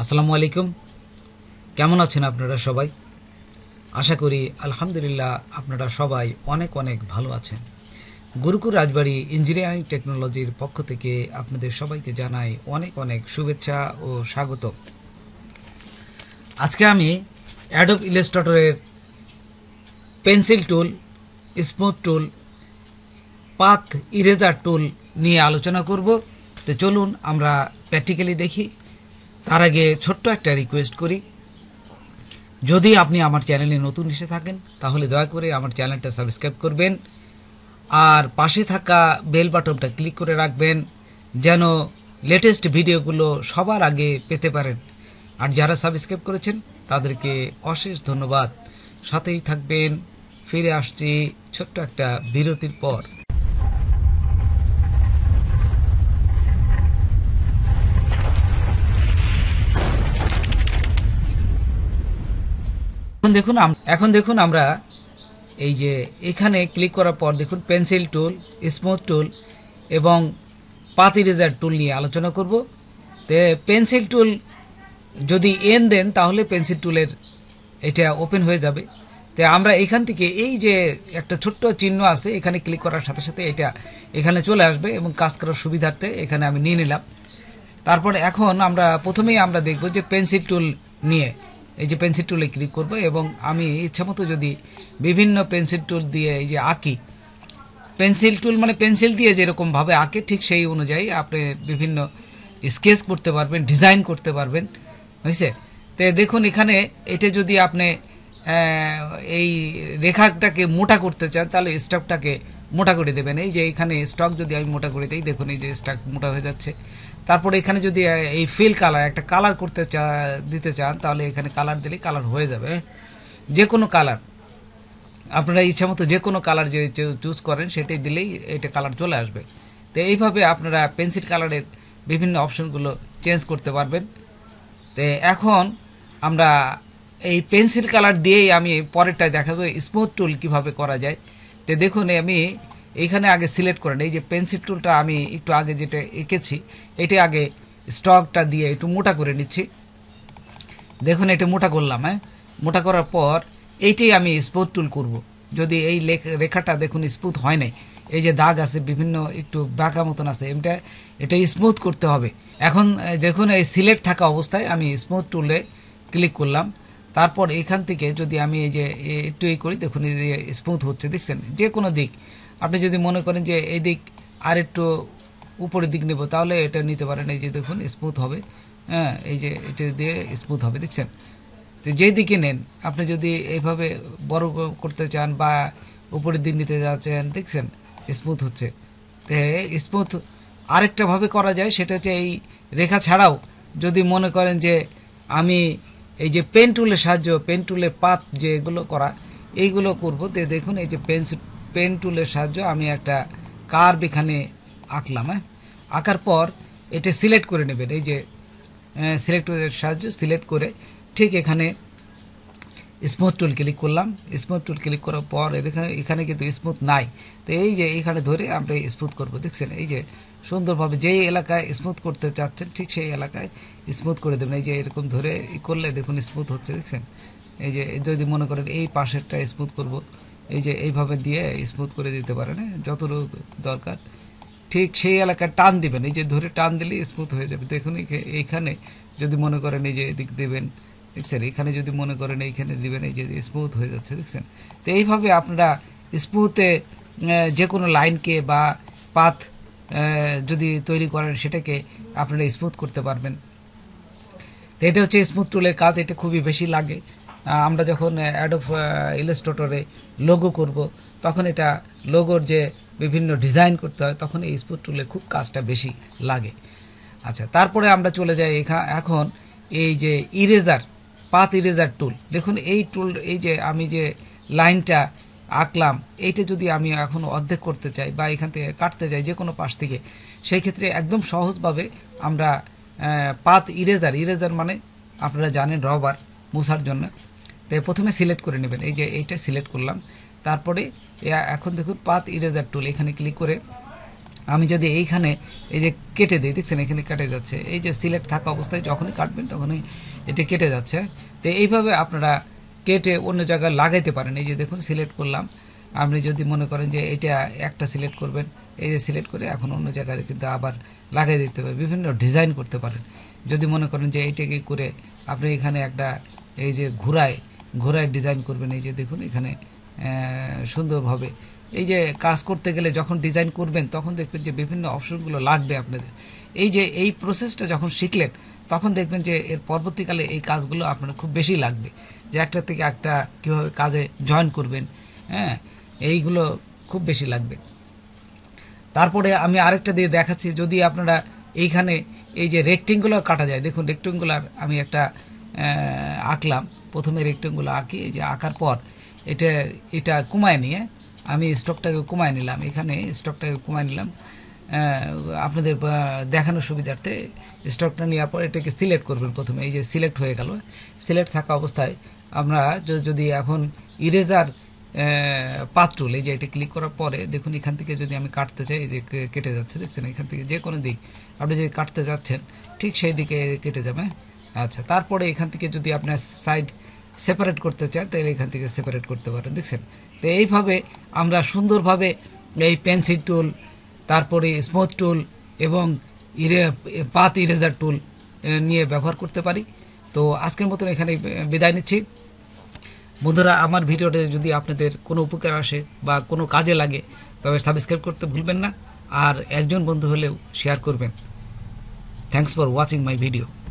আসসালামু আলাইকুম কেমন আছেন আপনারা সবাই আশা করি আলহামদুলিল্লাহ আপনারা সবাই অনেক অনেক ভালো আছেন গুরুকুর রাজবাড়ি ইঞ্জিনিয়ারিং টেকনোলজির পক্ষ থেকে আপনাদের সবাইকে জানাই অনেক অনেক শুভেচ্ছা ও স্বাগত আজকে আমি অ্যাডব ইলেস্ট্রটরের pencil tool smooth tool path eraser tool নিয়ে আলোচনা করব তো চলুন আমরা প্র্যাকটিক্যালি দেখি তার আগে ছোট্ট একটা রিকোয়েস্ট করি যদি আপনি আমার চ্যানেলে নতুন এসে থাকেন তাহলে দয়া করে আমার চ্যানেলটা সাবস্ক্রাইব করবেন আর পাশে থাকা বেল বাটনটা ক্লিক করে রাখবেন যেন লেটেস্ট ভিডিওগুলো সবার আগে পেতে পারেন আর যারা সাবস্ক্রাইব করেছেন তাদেরকে অশেষ ধন্যবাদ সাথেই থাকবেন ফিরে আসছি ছোট্ট একটা বিরতির পর দেখুন এখন দেখুন আমরা এই যে এখানে ক্লিক করার পর দেখুন পেন্সিল টুল স্মুথ টুল এবং পাতি রেজার টুল নিয়ে আলোচনা করব তে পেন্সিল টুল যদি এন দেন তাহলে পেন্সিল টুলের এটা ওপেন হয়ে যাবে তে আমরা এখান থেকে এই যে একটা ছোট্ট চিহ্ন আছে এখানে ক্লিক করার সাথে সাথে এটা এখানে চলে আসবে এবং কাজ করার সুবিধার্থে এখানে আমি নিয়ে নিলাম তারপর এখন আমরা প্রথমেই আমরা দেখব যে পেন্সিল টুল নিয়ে এই যে পেন্সিল টুলে ক্লিক করব এবং আমি ইচ্ছামতো যদি বিভিন্ন পেন্সিল টুল দিয়ে এই যে আঁকি পেন্সিল টুল মানে পেন্সিল দিয়ে যেরকমভাবে আঁকে ঠিক সেই অনুযায়ী আপনি বিভিন্ন স্কেচ করতে পারবেন ডিজাইন করতে পারবেন বুঝছে তো দেখুন এখানে এটা যদি আপনি এই রেখাটাকে মোটা করতে চান তাহলে স্টাফটাকে মোটা করে দেবেন এই যে এখানে স্টক যদি আমি মোটা করে দিই দেখুন এই যে স্টক মোটা হয়ে যাচ্ছে তারপরে এখানে যদি এই ফিল কালার একটা কালার করতে চা দিতে চান তাহলে এখানে কালার দিলে কালার হয়ে যাবে যে কোনো কালার আপনারা ইচ্ছা মতো যে কোনো কালার যে চুজ করেন সেটাই দিলেই এটা কালার চলে আসবে তো এইভাবে আপনারা পেন্সিল কালারের বিভিন্ন অপশনগুলো চেঞ্জ করতে পারবেন তো এখন আমরা এই পেন্সিল কালার দিয়েই আমি পরেরটায় দেখাবো স্মুথ টুল কিভাবে করা যায় তো দেখুন আমি এইখানে আগে সিলেক্ট করে এই যে পেন্সিল টুলটা আমি একটু আগে যেটা এঁকেছি এটি আগে স্টকটা দিয়ে একটু মোটা করে নিচ্ছি দেখুন এটা মোটা করলাম হ্যাঁ মোটা করার পর এইটাই আমি স্পুথ টুল করব। যদি এই রেখাটা দেখুন স্পুথ হয় নাই এই যে দাগ আছে বিভিন্ন একটু বাঁকা মতন আছে এটা এটা স্মুথ করতে হবে এখন দেখুন এই সিলেক্ট থাকা অবস্থায় আমি স্মুথ টুলে ক্লিক করলাম তারপর এখান থেকে যদি আমি এই যে একটু এই করি দেখুন এই যে স্মুথ হচ্ছে দেখছেন যে কোনো দিক আপনি যদি মনে করেন যে এই দিক আর একটু উপরের দিক নেব তাহলে এটা নিতে পারেন এই যে দেখুন স্মুথ হবে হ্যাঁ এই যে এটা দিয়ে স্মুথ হবে দেখছেন তো যেই দিকে নেন আপনি যদি এইভাবে বড় করতে চান বা উপরের দিক নিতে যাচ্ছেন দেখছেন স্মুথ হচ্ছে তো স্মুথ আরেকটাভাবে করা যায় সেটা হচ্ছে এই রেখা ছাড়াও যদি মনে করেন যে আমি এই যে পেন টুলের সাহায্য পেন টুলের পাত যে এগুলো করা এইগুলো করবো তো দেখুন এই যে পেন পেন টুলের সাহায্য আমি একটা কার্ভ এখানে আঁকলাম হ্যাঁ আঁকার পর এটা সিলেক্ট করে নেবেন এই যে সিলেক্টের সাহায্য সিলেক্ট করে ঠিক এখানে স্মুথ টুল ক্লিক করলাম স্মুথ টুল ক্লিক করার পর এখানে কিন্তু স্মুথ নাই তো এই যে এখানে ধরে আমরা স্মুথ করবো দেখছেন এই যে সুন্দরভাবে যেই এলাকায় স্মুথ করতে চাচ্ছেন ঠিক সেই এলাকায় স্মুথ করে দেবেন এই যে এরকম ধরে করলে দেখুন স্মুথ হচ্ছে দেখছেন এই যে যদি মনে করেন এই পাশেরটা স্মুথ করব এই যে এইভাবে দিয়ে স্মুথ করে দিতে পারেন হ্যাঁ? যতটুকু দরকার ঠিক সেই এলাকায় টান দিবেন এই যে ধরে টান দিলে স্মুথ হয়ে যাবে দেখুন এইখানে যদি মনে করেন এই যে এদিক দেবেন দেখছেন এখানে যদি মনে করেন এইখানে দিবেন এই যে স্মুথ হয়ে যাচ্ছে দেখছেন তো এইভাবে আপনারা স্মুথে যে কোনো লাইনকে বা পাথ যদি তৈরি করেন সেটাকে আপনারা স্মুথ করতে পারবেন এটা হচ্ছে স্মুথ টুলের কাজ এটা খুবই বেশি লাগে আমরা যখন অ্যাডোফ ইলাস্ট্রেটরে লোগো করব তখন এটা লোগোর যে বিভিন্ন ডিজাইন করতে হয় তখন এই স্মুথ টুলে খুব কাজটা বেশি লাগে আচ্ছা তারপরে আমরা চলে যাই এখন এই যে ইরেজার পাত ইরেজার টুল দেখুন এই টুল এই যে আমি যে লাইনটা আঁকলাম এইটা যদি আমি এখন অর্ধেক করতে চাই বা এখান থেকে কাটতে চাই যে কোনো পাশ থেকে সেই ক্ষেত্রে একদম সহজভাবে আমরা পাত ইরেজার ইরেজার মানে আপনারা জানেন রবার মুসার জন্য তো প্রথমে সিলেক্ট করে নেবেন এই যে এইটা সিলেক্ট করলাম তারপরে এখন দেখুন পাত ইরেজার টুল এখানে ক্লিক করে আমি যদি এইখানে এই যে কেটে দিই দেখছেন এখানে কেটে যাচ্ছে এই যে সিলেক্ট থাকা অবস্থায় যখনই কাটবেন তখনই এটা কেটে যাচ্ছে তো এইভাবে আপনারা কেটে অন্য জায়গায় লাগাইতে পারেন এই যে দেখুন সিলেক্ট করলাম আপনি যদি মনে করেন যে এটা একটা সিলেক্ট করবেন এই যে সিলেক্ট করে এখন অন্য জায়গায় কিন্তু আবার লাগাই দিতে পারেন বিভিন্ন ডিজাইন করতে পারেন যদি মনে করেন যে এইটাকে করে আপনি এখানে একটা এই যে ঘোড়ায় ঘোড়ায় ডিজাইন করবেন এই যে দেখুন এখানে সুন্দরভাবে এই যে কাজ করতে গেলে যখন ডিজাইন করবেন তখন দেখবেন যে বিভিন্ন অপশনগুলো লাগবে আপনাদের এই যে এই প্রসেসটা যখন শিখলেন তখন দেখবেন যে এর পরবর্তীকালে এই কাজগুলো আপনার খুব বেশি লাগবে যে একটা থেকে একটা কীভাবে কাজে জয়েন করবেন হ্যাঁ এইগুলো খুব বেশি লাগবে তারপরে আমি আরেকটা দিয়ে দেখাচ্ছি যদি আপনারা এইখানে এই যে রেক্টেঙ্গুলার কাটা যায় দেখুন রেক্টেঙ্গুলার আমি একটা আঁকলাম প্রথমে রেক্টেঙ্গুলার আঁকি এই যে আঁকার পর এটা এটা কমায় নিয়ে আমি স্টকটাকে কমায় নিলাম এখানে স্টকটাকে কমায় নিলাম আপনাদের দেখানোর সুবিধার্থে স্টকটা নেওয়ার পর এটাকে সিলেক্ট করবেন প্রথমে এই যে সিলেক্ট হয়ে গেল সিলেক্ট থাকা অবস্থায় আমরা যদি এখন ইরেজার পাত্রুল এই যে এটা ক্লিক করার পরে দেখুন এখান থেকে যদি আমি কাটতে চাই এই যে কেটে যাচ্ছে দেখছেন এখান থেকে যে কোনো দিক আপনি যদি কাটতে যাচ্ছেন ঠিক সেই দিকে কেটে যাবে আচ্ছা তারপরে এখান থেকে যদি আপনার সাইড সেপারেট করতে চান তাহলে এখান থেকে সেপারেট করতে পারেন দেখছেন তো এইভাবে আমরা সুন্দরভাবে এই পেন্সিল টুল তারপরে স্মুথ টুল এবং ইরে পাত ইরেজার টুল নিয়ে ব্যবহার করতে পারি তো আজকের মতন এখানে বিদায় নিচ্ছি বন্ধুরা আমার ভিডিওটি যদি আপনাদের কোনো উপকার আসে বা কোনো কাজে লাগে তবে সাবস্ক্রাইব করতে ভুলবেন না আর একজন বন্ধু হলেও শেয়ার করবেন thanks for watching my video